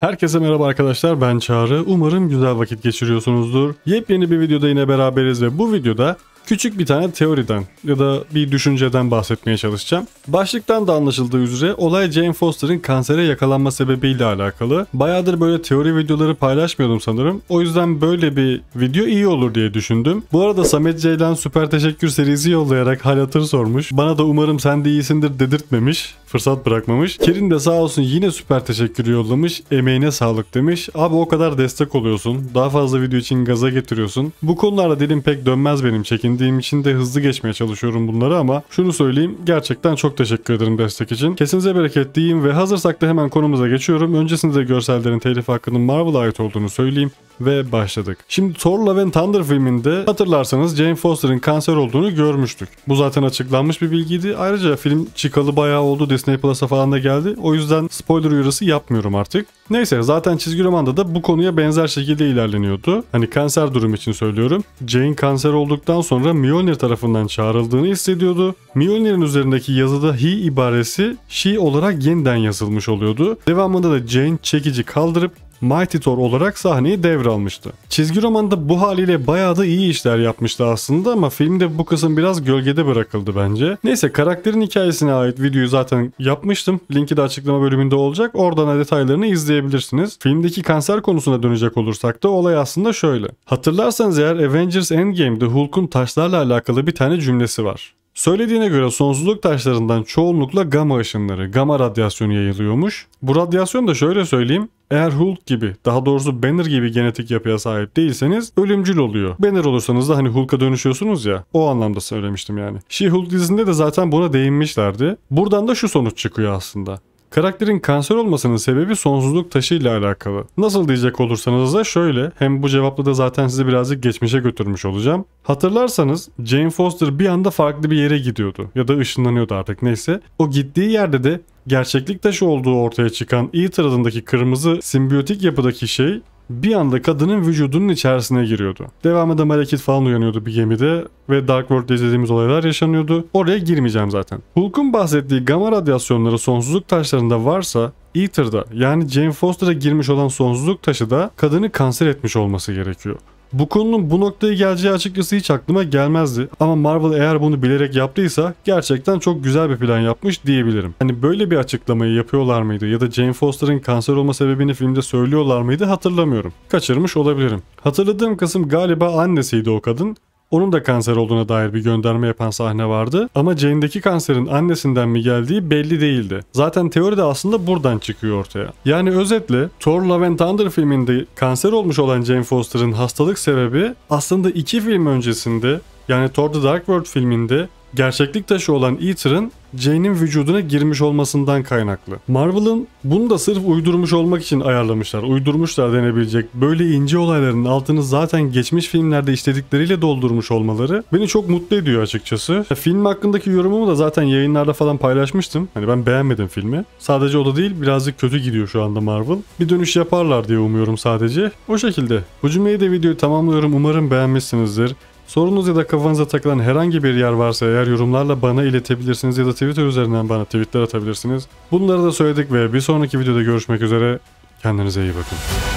Herkese merhaba arkadaşlar ben Çağrı. Umarım güzel vakit geçiriyorsunuzdur. Yepyeni bir videoda yine beraberiz ve bu videoda küçük bir tane teoriden ya da bir düşünceden bahsetmeye çalışacağım. Başlıktan da anlaşıldığı üzere olay Jane Foster'ın kansere yakalanma sebebiyle alakalı. Bayağıdır böyle teori videoları paylaşmıyordum sanırım. O yüzden böyle bir video iyi olur diye düşündüm. Bu arada Samet Ceylan süper teşekkür serisi yollayarak hal hatır sormuş. Bana da umarım sen de iyisindir dedirtmemiş fırsat bırakmamış. Kerin de sağ olsun yine süper teşekkür yollamış. Emeğine sağlık demiş. Abi o kadar destek oluyorsun. Daha fazla video için gaza getiriyorsun. Bu konularda dilim pek dönmez benim. Çekindiğim için de hızlı geçmeye çalışıyorum bunları ama şunu söyleyeyim. Gerçekten çok teşekkür ederim destek için. Kesinize bereket diyeyim ve hazırsak da hemen konumuza geçiyorum. Öncesinde de görsellerin telif hakkının Marvel'a ait olduğunu söyleyeyim ve başladık. Şimdi Thor Love and Thunder filminde hatırlarsanız Jane Foster'ın kanser olduğunu görmüştük. Bu zaten açıklanmış bir bilgiydi. Ayrıca film çıkalı bayağı oldu Disney Plus'a falan da geldi. O yüzden spoiler uyarısı yapmıyorum artık. Neyse zaten çizgi romanda da bu konuya benzer şekilde ilerleniyordu. Hani kanser durum için söylüyorum. Jane kanser olduktan sonra Mjolnir tarafından çağrıldığını hissediyordu. Mjolnir'in üzerindeki yazıda he ibaresi she olarak yeniden yazılmış oluyordu. Devamında da Jane çekici kaldırıp Mighty Thor olarak sahneyi devralmıştı. Çizgi romanda bu haliyle bayağı da iyi işler yapmıştı aslında ama filmde bu kısım biraz gölgede bırakıldı bence. Neyse karakterin hikayesine ait videoyu zaten yapmıştım. Linki de açıklama bölümünde olacak. Oradan detaylarını izleyebilirsiniz. Filmdeki kanser konusuna dönecek olursak da olay aslında şöyle. Hatırlarsanız eğer Avengers Endgame'de Hulk'un taşlarla alakalı bir tane cümlesi var. Söylediğine göre sonsuzluk taşlarından çoğunlukla gama ışınları, gama radyasyonu yayılıyormuş. Bu radyasyon da şöyle söyleyeyim, eğer Hulk gibi daha doğrusu Banner gibi genetik yapıya sahip değilseniz ölümcül oluyor. Banner olursanız da hani Hulk'a dönüşüyorsunuz ya o anlamda söylemiştim yani. She-Hulk dizisinde de zaten buna değinmişlerdi. Buradan da şu sonuç çıkıyor aslında. Karakterin kanser olmasının sebebi sonsuzluk taşı ile alakalı. Nasıl diyecek olursanız da şöyle, hem bu cevapla da zaten sizi birazcık geçmişe götürmüş olacağım. Hatırlarsanız Jane Foster bir anda farklı bir yere gidiyordu ya da ışınlanıyordu artık neyse. O gittiği yerde de gerçeklik taşı olduğu ortaya çıkan Ether adındaki kırmızı simbiyotik yapıdaki şey bir anda kadının vücudunun içerisine giriyordu. Devamında hareket falan uyanıyordu bir gemide ve Dark World'de izlediğimiz olaylar yaşanıyordu. Oraya girmeyeceğim zaten. Hulk'un bahsettiği Gamma radyasyonları sonsuzluk taşlarında varsa Eater'da yani Jane Foster'a girmiş olan sonsuzluk taşı da kadını kanser etmiş olması gerekiyor. Bu konunun bu noktaya geleceği açıkçası hiç aklıma gelmezdi. Ama Marvel eğer bunu bilerek yaptıysa gerçekten çok güzel bir plan yapmış diyebilirim. Hani böyle bir açıklamayı yapıyorlar mıydı ya da Jane Foster'ın kanser olma sebebini filmde söylüyorlar mıydı hatırlamıyorum. Kaçırmış olabilirim. Hatırladığım kısım galiba annesiydi o kadın onun da kanser olduğuna dair bir gönderme yapan sahne vardı. Ama Jane'deki kanserin annesinden mi geldiği belli değildi. Zaten teori de aslında buradan çıkıyor ortaya. Yani özetle Thor Love and Thunder filminde kanser olmuş olan Jane Foster'ın hastalık sebebi aslında iki film öncesinde yani Thor The Dark World filminde gerçeklik taşı olan Ether'ın Jane'in vücuduna girmiş olmasından kaynaklı. Marvel'ın bunu da sırf uydurmuş olmak için ayarlamışlar. Uydurmuşlar denebilecek. Böyle ince olayların altını zaten geçmiş filmlerde işledikleriyle doldurmuş olmaları beni çok mutlu ediyor açıkçası. E, film hakkındaki yorumumu da zaten yayınlarda falan paylaşmıştım. Hani ben beğenmedim filmi. Sadece o da değil birazcık kötü gidiyor şu anda Marvel. Bir dönüş yaparlar diye umuyorum sadece. O şekilde. Bu cümleyi de videoyu tamamlıyorum. Umarım beğenmişsinizdir. Sorunuz ya da kafanıza takılan herhangi bir yer varsa eğer yorumlarla bana iletebilirsiniz ya da Twitter üzerinden bana tweetler atabilirsiniz. Bunları da söyledik ve bir sonraki videoda görüşmek üzere. Kendinize iyi bakın.